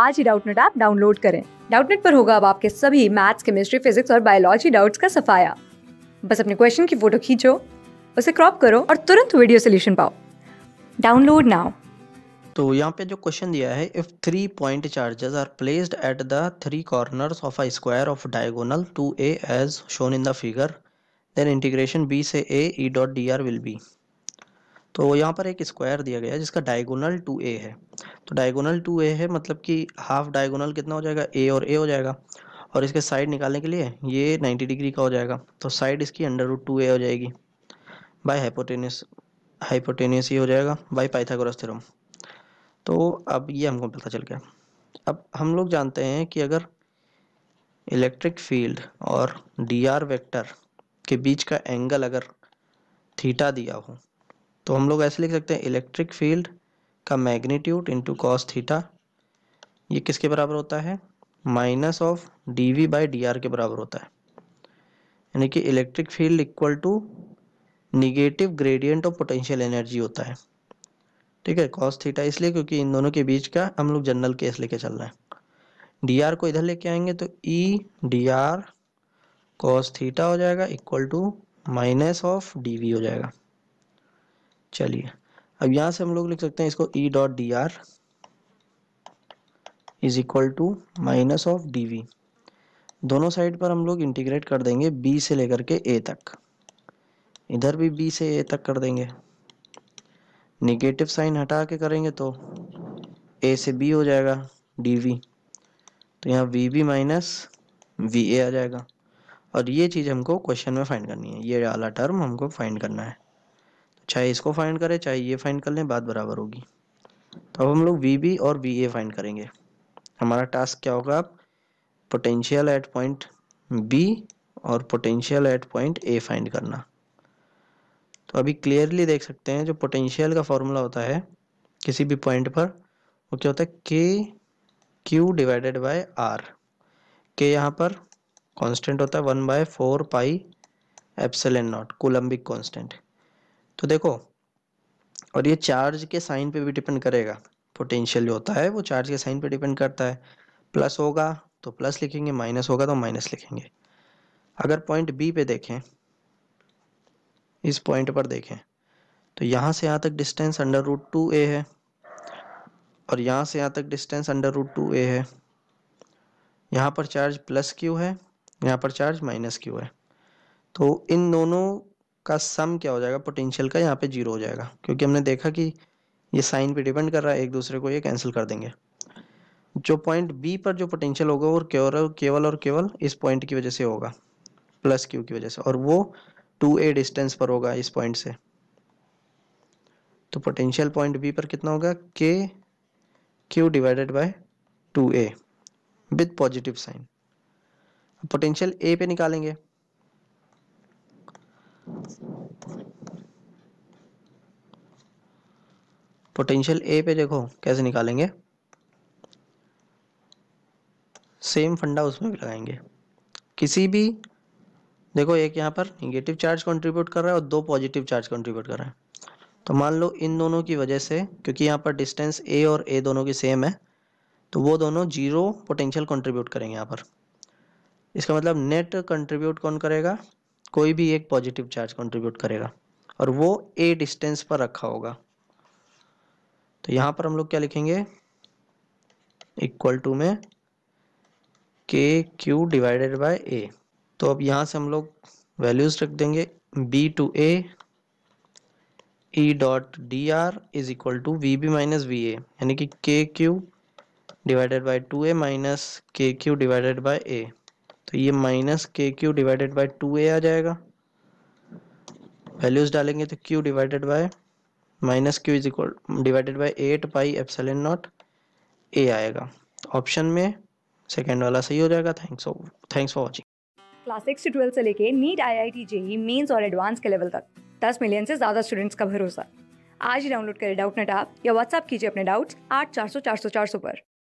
आज ही Doubtnut app download करें डाउटनेट पर होगा अब आपके सभी मैथ्स केमिस्ट्री फिजिक्स और बायोलॉजी डाउट्स का सफाया बस अपने क्वेश्चन की फोटो खींचो उसे क्रॉप करो और तुरंत वीडियो सोल्यूशन पाओ डाउनलोड नाउ तो यहाँ पे जो क्वेश्चन दिया है if three point charges are placed at the three corners of a square of diagonal two A as shown in the figure then integration B से A E dot D R will be तो यहाँ पर एक square दिया गया है जिसका diagonal two A है तो डायगोनल टू ए है मतलब कि हाफ डायगोनल कितना हो जाएगा ए और ए हो जाएगा और इसके साइड निकालने के लिए ये 90 डिग्री का हो जाएगा तो साइड इसकी अंडर रूट टू ए हो जाएगी बाय हाइपोटेनियस हाइपोटेनियस ये हो जाएगा बाय पाइथागोरस थ्योरम तो अब ये हमको पता चल गया अब हम लोग जानते हैं कि अगर इलेक्ट्रिक फील्ड और डी आर वेक्टर के बीच का एंगल अगर थीटा दिया हो तो हम लोग ऐसे लिख सकते हैं इलेक्ट्रिक फील्ड का मैग्नीट्यूड इंटू कॉस थीटा ये किसके बराबर होता है minus of D V by D R के बराबर होता है यानी कि electric field equal to negative gradient of potential energy होता है ठीक है कॉस थीटा इसलिए क्योंकि इन दोनों के बीच का हम लोग जनरल केस लेके चल रहे हैं डी आर को इधर लेके आएंगे तो E D R cos theta हो जाएगा equal to minus of D V हो जाएगा चलिए अब यहां से हम लोग लिख सकते हैं इसको E dot D R is equal to minus of D V दोनों साइड पर हम लोग इंटीग्रेट कर देंगे बी से लेकर के ए तक इधर भी बी से ए तक कर देंगे निगेटिव साइन हटा के करेंगे तो ए से बी हो जाएगा डी वी तो यहाँ V B minus V A आ जाएगा और ये चीज़ हमको क्वेश्चन में फाइंड करनी है ये वाला टर्म हमको फाइंड करना है चाहे इसको फाइंड करें चाहे ये फाइंड कर लें बात बराबर होगी तो अब हम लोग वी बी और बी ए फाइंड करेंगे हमारा टास्क क्या होगा आप पोटेंशियल एट पॉइंट बी और potential at point A find करना तो अभी क्लियरली देख सकते हैं जो पोटेंशियल का फॉर्मूला होता है किसी भी पॉइंट पर वो क्या होता है के क्यू डिवाइडेड बाय आर के यहाँ पर कांस्टेंट होता है one by four pi N not Coulombic constant तो देखो और ये चार्ज के साइन पे भी डिपेंड करेगा पोटेंशियल जो होता है वो चार्ज के साइन पे डिपेंड करता है प्लस होगा तो प्लस लिखेंगे माइनस होगा तो माइनस लिखेंगे अगर पॉइंट बी पे देखें इस पॉइंट पर देखें तो यहाँ से यहाँ तक distance under root two A है और यहाँ से यहाँ तक distance under root two A है यहाँ पर चार्ज प्लस क्यू है यहाँ पर चार्ज माइनस क्यू है तो इन दोनों का सम क्या हो जाएगा पोटेंशियल का यहाँ पे जीरो हो जाएगा क्योंकि हमने देखा कि ये साइन पे डिपेंड कर रहा है एक दूसरे को ये कैंसिल कर देंगे जो पॉइंट बी पर जो पोटेंशियल होगा वो केवल केवल और केवल इस पॉइंट की वजह से होगा प्लस क्यू की वजह से और वो टू ए डिस्टेंस पर होगा इस पॉइंट से तो पोटेंशियल पॉइंट बी पर कितना होगा K Q divided by two A with positive sign potential A पे निकालेंगे पोटेंशियल ए पे देखो कैसे निकालेंगे सेम फंडा उसमें भी लगाएंगे किसी भी देखो एक यहाँ पर निगेटिव चार्ज कंट्रीब्यूट कर रहा है और दो पॉजिटिव चार्ज कंट्रीब्यूट कर रहा है तो मान लो इन दोनों की वजह से क्योंकि यहाँ पर डिस्टेंस ए और ए दोनों की सेम है तो वो दोनों जीरो पोटेंशियल कंट्रीब्यूट करेंगे यहाँ पर इसका मतलब नेट कंट्रीब्यूट कौन करेगा कोई भी एक पॉजिटिव चार्ज कंट्रीब्यूट करेगा और वो ए डिस्टेंस पर रखा होगा तो यहां पर हम लोग क्या लिखेंगे इक्वल टू में के क्यू डिवाइडेड बाय ए तो अब यहां से हम लोग वैल्यूज रख देंगे B to A E dot D R is equal to V B minus V A यानी कि K Q divided by two A minus K Q divided by A तो ये minus K Q divided by two A आ जाएगा values डालेंगे तो Q divided by minus Q is equal divided by eight by epsilon not A आएगा option में second वाला सही हो जाएगा thanks thanks for watching class six से ट्वेल्थ से लेके NEET I I T JEE Mains और एडवांस के लेवल तक दस मिलियन से ज़्यादा स्टूडेंट्स का भरोसा आज ही डाउनलोड करें डाउट नेट ऐप या व्हाट्सअप कीजिए अपने डाउट्स आठ चार सौ चार सौ चार सौ पर